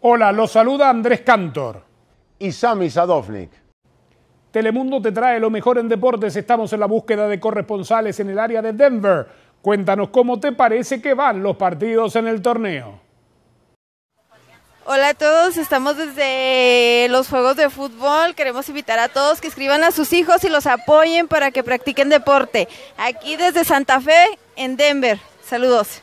Hola, los saluda Andrés Cantor. Y Sami Sadovnik. Telemundo te trae lo mejor en deportes. Estamos en la búsqueda de corresponsales en el área de Denver. Cuéntanos cómo te parece que van los partidos en el torneo. Hola a todos, estamos desde los Juegos de Fútbol. Queremos invitar a todos que escriban a sus hijos y los apoyen para que practiquen deporte. Aquí desde Santa Fe, en Denver. Saludos.